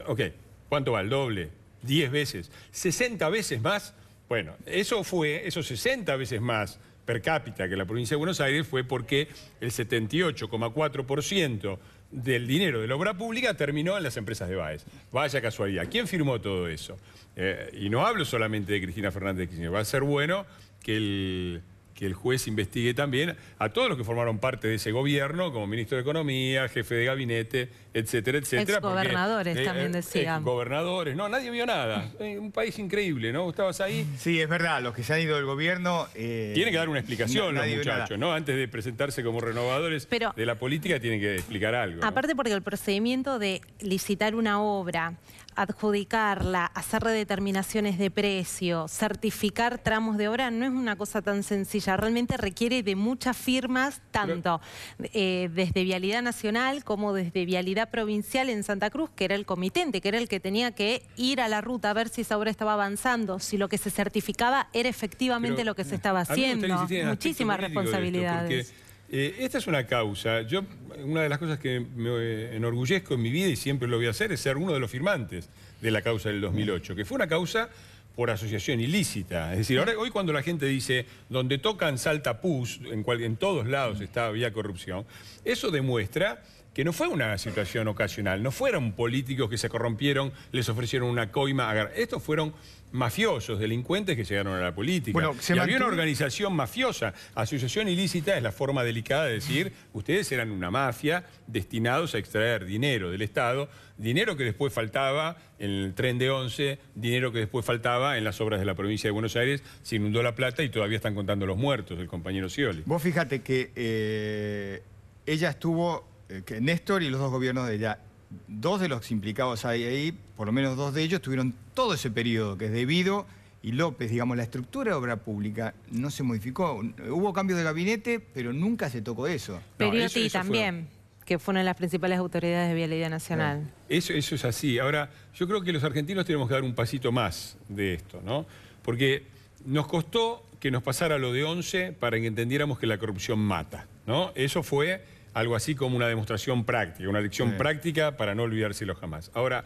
Ok, ¿cuánto va? ¿El doble? 10 veces, 60 veces más. Bueno, eso fue, esos 60 veces más per cápita que la provincia de Buenos Aires fue porque el 78,4% del dinero de la obra pública terminó en las empresas de Baez. Vaya casualidad. ¿Quién firmó todo eso? Eh, y no hablo solamente de Cristina Fernández de Va a ser bueno que el, que el juez investigue también a todos los que formaron parte de ese gobierno, como ministro de Economía, jefe de gabinete, etcétera, etcétera. Gobernadores eh, también eh, decían. Gobernadores, no, nadie vio nada. Eh, un país increíble, ¿no? Estabas ahí. Sí, es verdad, los que se han ido del gobierno... tienen que dar una explicación los muchachos, ¿no? Antes de presentarse como renovadores de la política tienen que explicar algo. Aparte porque el procedimiento de licitar una obra, adjudicarla, hacer redeterminaciones de precio, certificar tramos de obra, no es una cosa tan sencilla. Realmente requiere de muchas firmas, tanto desde Vialidad Nacional como desde Vialidad Provincial en Santa Cruz, que era el comitente, que era el que tenía que ir a la ruta a ver si esa obra estaba avanzando, si lo que se certificaba era efectivamente lo que se ah, estaba haciendo. Muchísimas responsabilidades. Eh, esta es una causa. Yo, una de las cosas que me eh, enorgullezco en mi vida y siempre lo voy a hacer es ser uno de los firmantes de la causa del 2008, que fue una causa por asociación ilícita. Es decir, hoy cuando la gente dice, donde tocan salta pus, en, en todos lados está, había corrupción, eso demuestra que no fue una situación ocasional, no fueron políticos que se corrompieron, les ofrecieron una coima. Estos fueron mafiosos, delincuentes que llegaron a la política. y había una organización mafiosa. Asociación ilícita es la forma delicada de decir, ustedes eran una mafia destinados a extraer dinero del Estado, dinero que después faltaba en el tren de 11, dinero que después faltaba en las obras de la provincia de Buenos Aires, se inundó la plata y todavía están contando los muertos, el compañero Scioli. Vos fíjate que eh, ella estuvo eh, Néstor y los dos gobiernos de allá, dos de los implicados ahí, ahí, por lo menos dos de ellos, tuvieron todo ese periodo que es debido y López, digamos, la estructura de obra pública no se modificó. Hubo cambios de gabinete, pero nunca se tocó eso. Pero también, que fue una de las principales autoridades de Vialidad Nacional. Eso, eso es así. Ahora, yo creo que los argentinos tenemos que dar un pasito más de esto, ¿no? Porque nos costó que nos pasara lo de 11 para que entendiéramos que la corrupción mata, ¿no? Eso fue algo así como una demostración práctica, una lección práctica para no olvidárselo jamás. Ahora,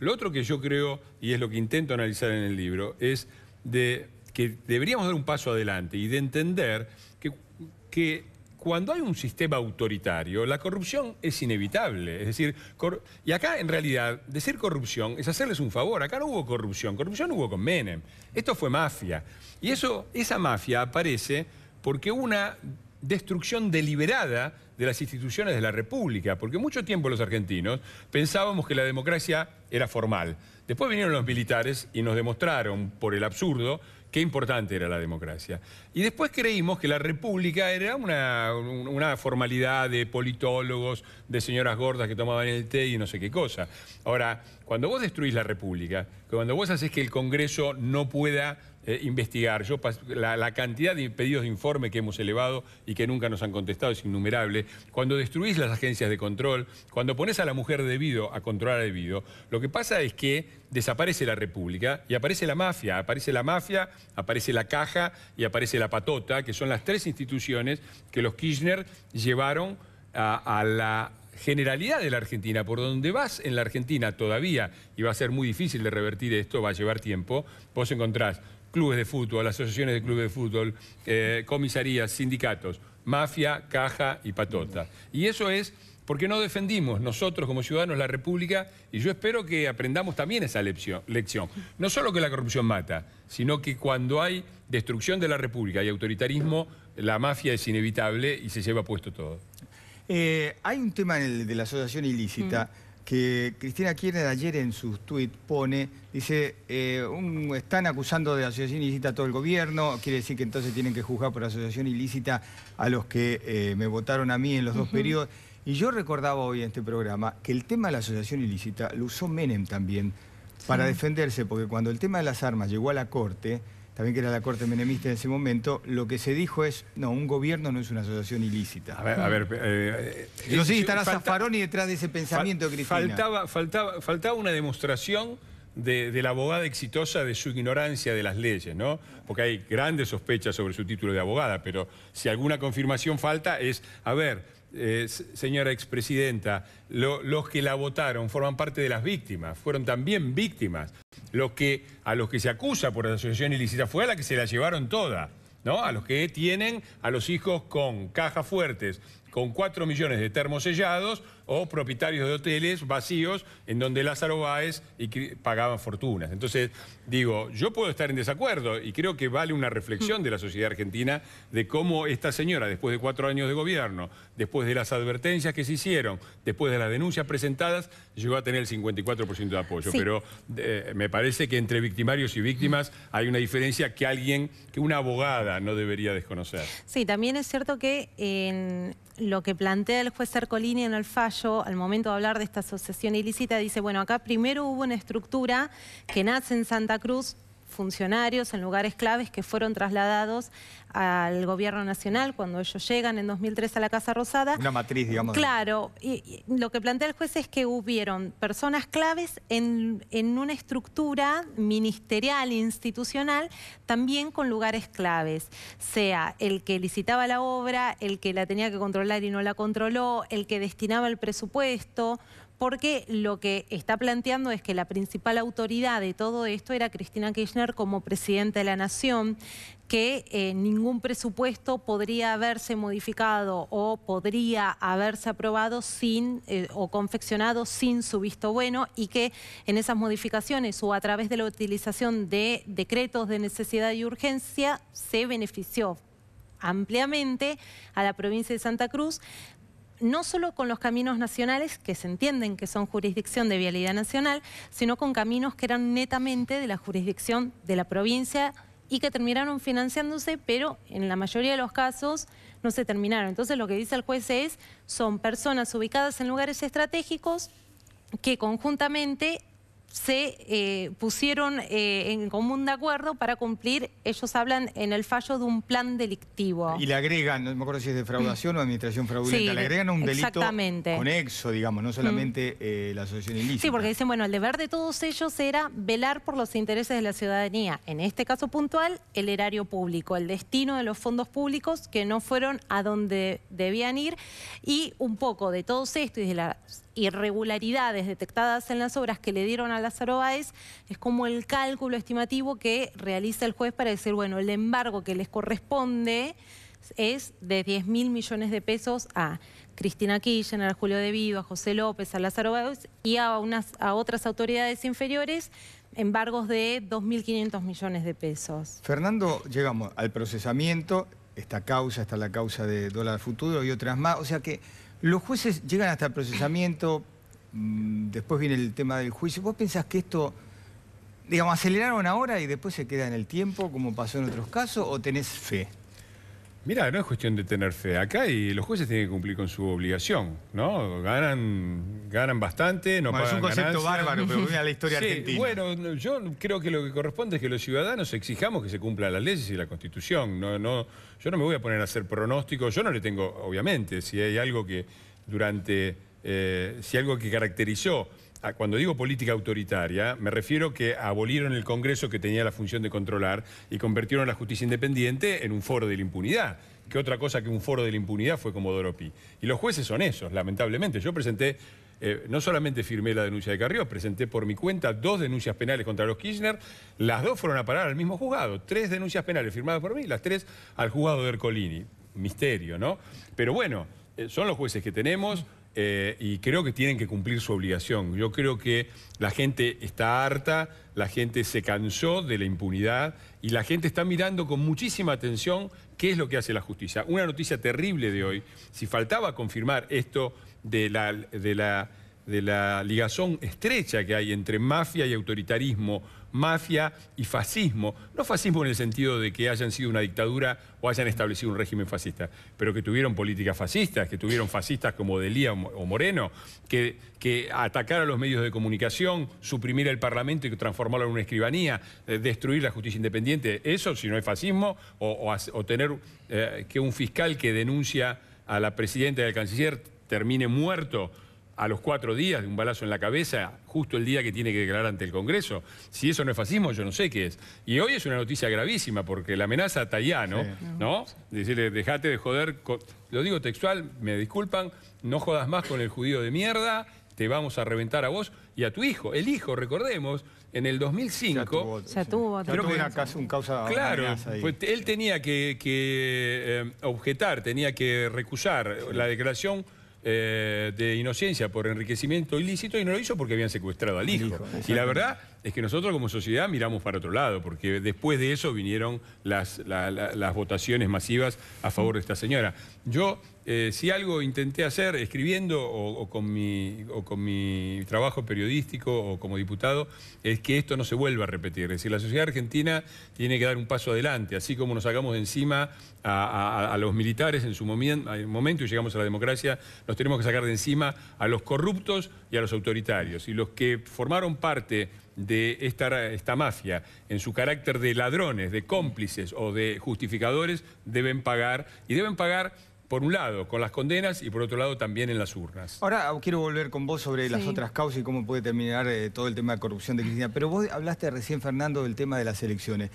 lo otro que yo creo, y es lo que intento analizar en el libro, es de que deberíamos dar un paso adelante y de entender que, que cuando hay un sistema autoritario, la corrupción es inevitable. Es decir, y acá en realidad decir corrupción es hacerles un favor. Acá no hubo corrupción, corrupción hubo con Menem. Esto fue mafia. Y eso, esa mafia aparece porque una destrucción deliberada de las instituciones de la República, porque mucho tiempo los argentinos pensábamos que la democracia era formal. Después vinieron los militares y nos demostraron, por el absurdo, qué importante era la democracia. Y después creímos que la República era una, una, formalidad de politólogos, de señoras gordas que tomaban el té y no sé qué cosa. Ahora, cuando vos destruís la República, cuando vos haces que el Congreso no pueda eh, investigar. Yo la, cantidad de pedidos de informe que hemos elevado y que nunca nos han contestado es innumerable. Cuando destruís las agencias de control, cuando pones a la mujer debido a controlar a debido, lo que pasa es que desaparece la república y aparece la mafia. Aparece la mafia, aparece la caja y aparece la patota, que son las tres instituciones que los Kirchner llevaron a, a la generalidad de la Argentina, por donde vas en la Argentina todavía, y va a ser muy difícil de revertir esto, va a llevar tiempo, vos encontrás clubes de fútbol, asociaciones de clubes de fútbol, eh, comisarías, sindicatos, mafia, caja y patota. Y eso es porque no defendimos nosotros como ciudadanos la República y yo espero que aprendamos también esa lección. No solo que la corrupción mata, sino que cuando hay destrucción de la República y autoritarismo, la mafia es inevitable y se lleva puesto todo. Eh, hay un tema de la asociación ilícita. Mm que Cristina Kirchner ayer en su tweet pone, dice, eh, están acusando de asociación ilícita a todo el gobierno, quiere decir que entonces tienen que juzgar por asociación ilícita a los que eh, me votaron a mí en los dos periodos. Y yo recordaba hoy en este programa que el tema de la asociación ilícita lo usó Menem también para defenderse, porque cuando el tema de las armas llegó a la Corte, también que era la corte menemista en ese momento, lo que se dijo es, no, un gobierno no es una asociación ilícita. A ver, a ver... Eh, no sé eh, estará Zaffaroni detrás de ese pensamiento, que Cristina. Faltaba, faltaba, una demostración de, la abogada exitosa de su ignorancia de las leyes, ¿no? Porque hay grandes sospechas sobre su título de abogada, pero si alguna confirmación falta es, a ver, eh, señora expresidenta, los que la votaron forman parte de las víctimas, fueron también víctimas. Los que, a los que se acusa por asociación ilícita fue a la que se la llevaron toda, ¿no? A los que tienen a los hijos con cajas fuertes, con 4 millones de termos sellados o propietarios de hoteles vacíos en donde Lázaro Báez y pagaban fortunas. Entonces, Digo, yo puedo estar en desacuerdo y creo que vale una reflexión de la sociedad argentina de cómo esta señora, después de cuatro años de gobierno, después de las advertencias que se hicieron, después de las denuncias presentadas, llegó a tener el 54% de apoyo. Pero eh, me parece que entre victimarios y víctimas hay una diferencia que alguien, que una abogada no debería desconocer. Sí, también es cierto que en lo que plantea el juez Arcolini en el fallo, al momento de hablar de esta asociación ilícita, dice, bueno, acá primero hubo una estructura que nace en Santa Cruz funcionarios en lugares claves que fueron trasladados al gobierno nacional cuando ellos llegan en 2003 a la Casa Rosada. Una matriz, digamos. Claro, y, lo que plantea el juez es que hubieron personas claves en, en, una estructura ministerial, institucional, también con lugares claves, sea el que licitaba la obra, el que la tenía que controlar y no la controló, el que destinaba el presupuesto, porque lo que está planteando es que la principal autoridad de todo esto era Cristina Kirchner como presidenta de la Nación, que eh, ningún presupuesto podría haberse modificado o podría haberse aprobado sin eh, o confeccionado sin su visto bueno y que en esas modificaciones o a través de la utilización de decretos de necesidad y urgencia se benefició ampliamente a la provincia de Santa Cruz no solo con los caminos nacionales, que se entienden que son jurisdicción de vialidad nacional, sino con caminos que eran netamente de la jurisdicción de la provincia y que terminaron financiándose, pero en la mayoría de los casos no se terminaron. Entonces lo que dice el juez es, son personas ubicadas en lugares estratégicos que conjuntamente se eh, pusieron eh, en común de acuerdo para cumplir, ellos hablan en el fallo de un plan delictivo. Y le agregan, no me acuerdo si es defraudación o administración fraudulenta, le agregan un delito conexo, digamos, no mm. solamente eh, la asociación ilícita. Sí, porque dicen, bueno, el deber de todos ellos era velar por los intereses de la ciudadanía, en este caso puntual, el erario público, el destino de los fondos públicos que no fueron a donde debían ir y un poco de todo esto y de la irregularidades detectadas en las obras que le dieron a Lázaro Báez es como el cálculo estimativo que realiza el juez para decir, bueno, el embargo que les corresponde es de 10 mil millones de pesos a Cristina Kirchner, a Julio De Vido, a José López, a Lázaro Báez y a, unas, a otras autoridades inferiores, embargos de 2.500 millones de pesos. Fernando, llegamos al procesamiento, esta causa, está la causa de dólar futuro y otras más, o sea que los jueces llegan hasta el procesamiento, mm, después viene el tema del juicio. ¿Vos pensás que esto, digamos, aceleraron ahora y después se queda en el tiempo, como pasó en otros casos, o tenés fe? Mira, no es cuestión de tener fe. Acá y los jueces tienen que cumplir con su obligación, ¿no? Ganan, ganan bastante, no bueno, Es un concepto bárbaro, pero mira la historia sí, Bueno, yo creo que lo que corresponde es que los ciudadanos exijamos que se cumplan las leyes y la Constitución. No, no, yo no me voy a poner a hacer pronósticos. Yo no le tengo, obviamente, si hay algo que durante... Eh, si algo que caracterizó cuando digo política autoritaria, me refiero que abolieron el Congreso que tenía la función de controlar y convirtieron la justicia independiente en un foro de la impunidad que otra cosa que un foro de la impunidad fue como Doropí. Y los jueces son esos, lamentablemente. Yo presenté, eh, no solamente firmé la denuncia de Carrió, presenté por mi cuenta dos denuncias penales contra los Kirchner. Las dos fueron a parar al mismo juzgado. Tres denuncias penales firmadas por mí, las tres al juzgado de Ercolini. Misterio, ¿no? Pero bueno, eh, son los jueces que tenemos. Eh, y creo que tienen que cumplir su obligación. Yo creo que la gente está harta, la gente se cansó de la impunidad y la gente está mirando con muchísima atención qué es lo que hace la justicia. Una noticia terrible de hoy, si faltaba confirmar esto de la, de la de la ligazón estrecha que hay entre mafia y autoritarismo, mafia y fascismo. No fascismo en el sentido de que hayan sido una dictadura o hayan establecido un régimen fascista, pero que tuvieron políticas fascistas, que tuvieron fascistas como Delía o Moreno, que, que a los medios de comunicación, suprimir el Parlamento y transformarlo en una escribanía, eh, destruir la justicia independiente. Eso, si no es fascismo, o, tener eh, que un fiscal que denuncia a la presidenta al canciller termine muerto a los cuatro días de un balazo en la cabeza, justo el día que tiene que declarar ante el Congreso. Si eso no es fascismo, yo no sé qué es. Y hoy es una noticia gravísima, porque la amenaza a Tayano, ¿no? Decirle, dejate de joder, lo digo textual, me disculpan, no jodas más con el judío de mierda, te vamos a reventar a vos y a tu hijo. El hijo, recordemos, en el 2005... Claro, pues, él tenía que, eh, objetar, tenía que recusar la declaración eh, de inocencia por enriquecimiento ilícito y no lo hizo porque habían secuestrado al hijo. hijo y la verdad es que nosotros como sociedad miramos para otro lado, porque después de eso vinieron las, votaciones masivas a favor de esta señora. Yo, eh, si algo intenté hacer escribiendo o, con mi, trabajo periodístico o como diputado, es que esto no se vuelva a repetir. Es decir, la sociedad argentina tiene que dar un paso adelante, así como nos sacamos de encima a, los militares en su momento y llegamos a la democracia, nos tenemos que sacar de encima a los corruptos y a los autoritarios. Y los que formaron parte de esta, esta mafia, en su carácter de ladrones, de cómplices o de justificadores, deben pagar, y deben pagar por un lado, con las condenas y por otro lado también en las urnas. Ahora quiero volver con vos sobre las otras causas y cómo puede terminar eh, todo el tema de corrupción de Cristina. Pero vos hablaste recién, Fernando, del tema de las elecciones.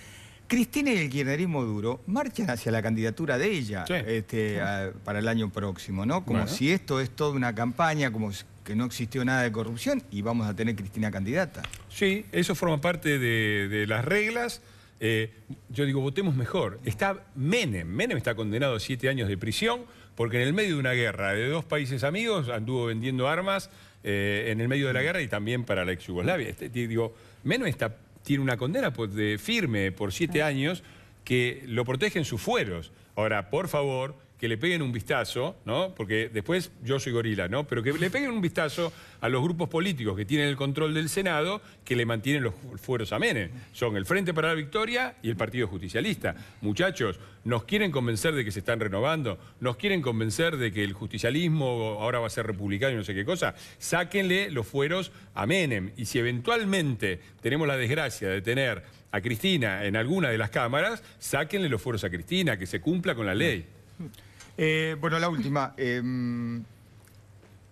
Cristina y el kirchnerismo duro marchan hacia la candidatura de ella este, para el año próximo, ¿no? Como si esto es toda una campaña, como que no existió nada de corrupción y vamos a tener Cristina candidata. Sí, eso forma parte de, las reglas. Eh, yo digo, votemos mejor. Está Menem. Menem está condenado a siete años de prisión porque en el medio de una guerra de dos países amigos anduvo vendiendo armas eh, en el medio de la guerra y también para la ex Yugoslavia. Este, digo, Menem está, tiene una condena firme por siete años que lo protegen sus fueros. Ahora, por favor, que le peguen un vistazo, ¿no? Porque después yo soy gorila, ¿no? Pero que le peguen un vistazo a los grupos políticos que tienen el control del Senado, que le mantienen los fueros a Menem. Son el Frente para la Victoria y el Partido Justicialista. Muchachos, nos quieren convencer de que se están renovando, nos quieren convencer de que el justicialismo ahora va a ser republicano y no sé qué cosa. Sáquenle los fueros a Menem. Y si eventualmente tenemos la desgracia de tener a Cristina en alguna de las cámaras, sáquenle los fueros a Cristina, que se cumpla con la ley. Mm. Eh, bueno, la última. Em,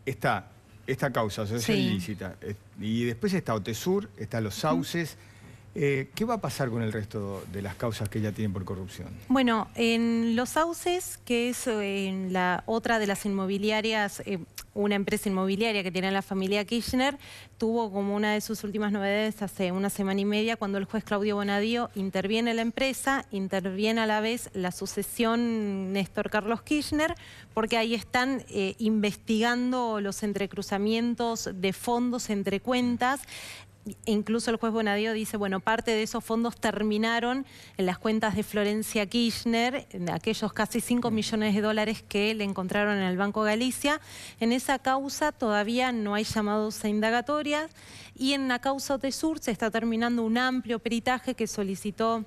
está esta causa, sea, es ilícita. Y después está Otesur, está Los Sauces. Eh, ¿Qué va a pasar con el resto de las causas que ya tienen por corrupción? Bueno, en Los Sauces, que es eh, la otra de las inmobiliarias, eh, una empresa inmobiliaria que tiene la familia Kirchner, tuvo como una de sus últimas novedades hace una semana y media cuando el juez Claudio Bonadío interviene en la empresa, interviene a la vez la sucesión Néstor Carlos Kirchner, porque ahí están investigando los entrecruzamientos de fondos entre cuentas. E incluso el juez Bonadío dice, bueno, parte de esos fondos terminaron en las cuentas de Florencia Kirchner, de aquellos casi 5 millones de dólares que le encontraron en el Banco Galicia. En esa causa todavía no hay llamados a indagatorias y en la causa de Sur se está terminando un amplio peritaje que solicitó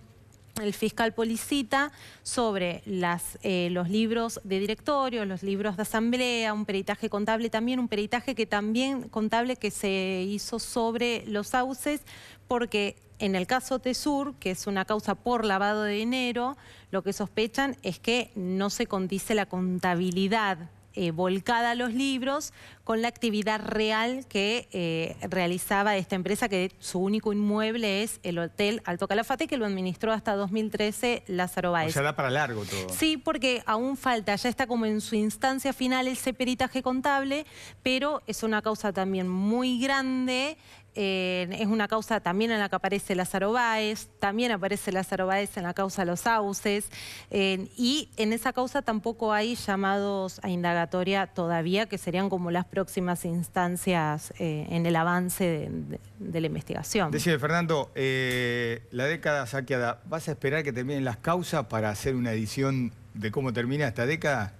el fiscal Policita sobre las, eh, los libros de directorio, los libros de asamblea, un peritaje contable, también un peritaje que también contable que se hizo sobre los sauces, porque en el caso Tesur, que es una causa por lavado de dinero, lo que sospechan es que no se condice la contabilidad eh, volcada a los libros con la actividad real que eh, realizaba esta empresa, que su único inmueble es el Hotel Alto Calafate, que lo administró hasta 2013 Lázaro Báez. O sea, da para largo todo. Sí, porque aún falta, ya está como en su instancia final el seperitaje contable, pero es una causa también muy grande es una causa también en la que aparece Lázaro Báez, también aparece Lázaro Báez en la causa Los Sauces, y en esa causa tampoco hay llamados a indagatoria todavía, que serían como las próximas instancias eh, en el avance de, la investigación. Decime Fernando, eh, la década saqueada, ¿vas a esperar que terminen las causas para hacer una edición de cómo termina esta década?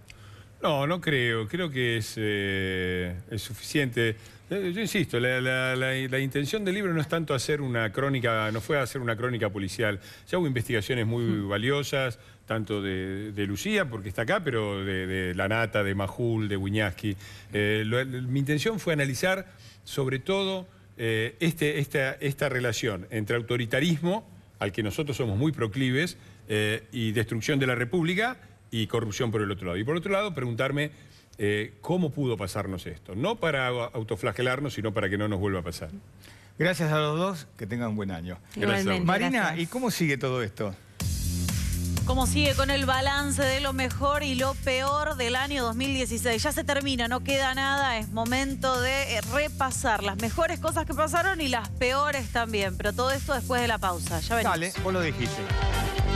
No, no creo. Creo que es eh, suficiente. Eh, yo insisto, la, intención del libro no es tanto hacer una crónica, no fue hacer una crónica policial. Ya hubo investigaciones muy mm. valiosas, tanto de, Lucía, porque está acá, pero de, Lanata, de Majul, de Buñaski. Eh, mi intención fue analizar, sobre todo, eh, este, esta, relación entre autoritarismo, al que nosotros somos muy proclives, y destrucción de la República y corrupción por el otro lado. Y por otro lado, preguntarme eh, ¿Cómo pudo pasarnos esto? No para autoflagelarnos, sino para que no nos vuelva a pasar. Gracias a los dos, que tengan un buen año. Gracias. Marina, ¿y cómo sigue todo esto? ¿Cómo sigue con el balance de lo mejor y lo peor del año 2016? Ya se termina, no queda nada, es momento de eh, repasar las mejores cosas que pasaron y las peores también. Pero todo esto después de la pausa, ya venimos. Dale, vos lo dijiste.